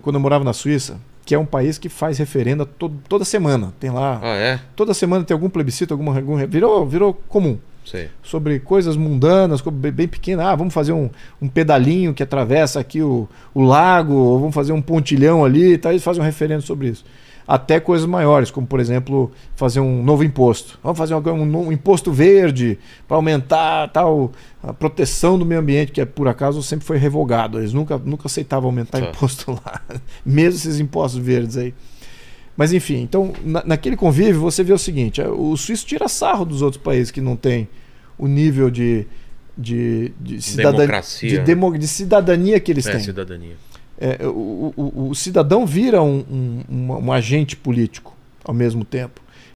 quando eu morava na Suíça, que é um país que faz referenda toda semana. Tem lá. Ah, é? Toda semana tem algum plebiscito, alguma. Algum, virou, virou comum. Sim. sobre coisas mundanas, bem pequenas, Ah, vamos fazer um, um pedalinho que atravessa aqui o, o lago, ou vamos fazer um pontilhão ali e tal. Eles fazem um referendo sobre isso. Até coisas maiores, como por exemplo, fazer um novo imposto. Vamos fazer um, um, um imposto verde para aumentar tal a proteção do meio ambiente, que é, por acaso sempre foi revogado. Eles nunca, nunca aceitavam aumentar tá. imposto lá, mesmo esses impostos verdes aí. Mas enfim, então na, naquele convívio você vê o seguinte: é, o suíço tira sarro dos outros países que não tem o nível de, de, de, cidadania, de, né? demo, de cidadania que eles é, têm. Cidadania. É, o, o, o, cidadão vira um, um, um, um agente político ao mesmo tempo.